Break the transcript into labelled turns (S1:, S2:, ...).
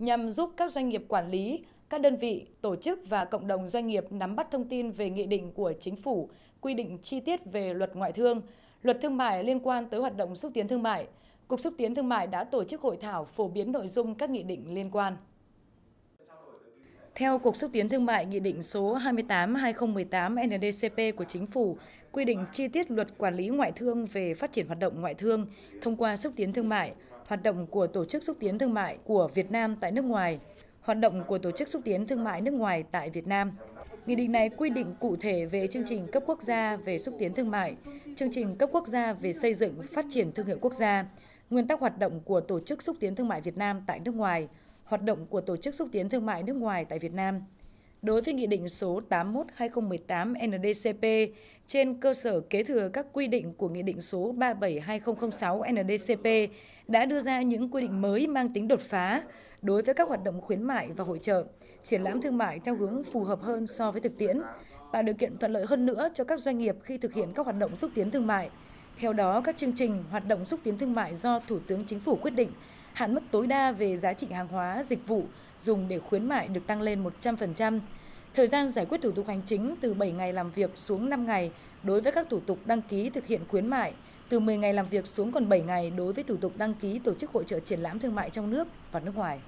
S1: nhằm giúp các doanh nghiệp quản lý, các đơn vị, tổ chức và cộng đồng doanh nghiệp nắm bắt thông tin về nghị định của chính phủ quy định chi tiết về luật ngoại thương, luật thương mại liên quan tới hoạt động xúc tiến thương mại. Cục xúc tiến thương mại đã tổ chức hội thảo phổ biến nội dung các nghị định liên quan. Theo Cục xúc tiến thương mại, Nghị định số 28/2018/NDCP của Chính phủ quy định chi tiết luật quản lý ngoại thương về phát triển hoạt động ngoại thương thông qua xúc tiến thương mại, hoạt động của Tổ chức Xúc tiến Thương mại của Việt Nam tại nước ngoài, hoạt động của Tổ chức Xúc tiến Thương mại nước ngoài tại Việt Nam. Nghị định này quy định cụ thể về chương trình cấp quốc gia về xúc tiến thương mại, chương trình cấp quốc gia về xây dựng phát triển thương hiệu quốc gia, nguyên tắc hoạt động của Tổ chức Xúc tiến Thương mại Việt Nam tại nước ngoài, hoạt động của Tổ chức Xúc tiến Thương mại nước ngoài tại Việt Nam – đối với Nghị định số 81-2018 NDCP trên cơ sở kế thừa các quy định của Nghị định số 37-2006 NDCP đã đưa ra những quy định mới mang tính đột phá đối với các hoạt động khuyến mại và hội trợ, triển lãm thương mại theo hướng phù hợp hơn so với thực tiễn, tạo điều kiện thuận lợi hơn nữa cho các doanh nghiệp khi thực hiện các hoạt động xúc tiến thương mại. Theo đó, các chương trình hoạt động xúc tiến thương mại do Thủ tướng Chính phủ quyết định hạn mức tối đa về giá trị hàng hóa, dịch vụ dùng để khuyến mại được tăng lên 100%. Thời gian giải quyết thủ tục hành chính từ 7 ngày làm việc xuống 5 ngày đối với các thủ tục đăng ký thực hiện khuyến mại, từ 10 ngày làm việc xuống còn 7 ngày đối với thủ tục đăng ký tổ chức hội trợ triển lãm thương mại trong nước và nước ngoài.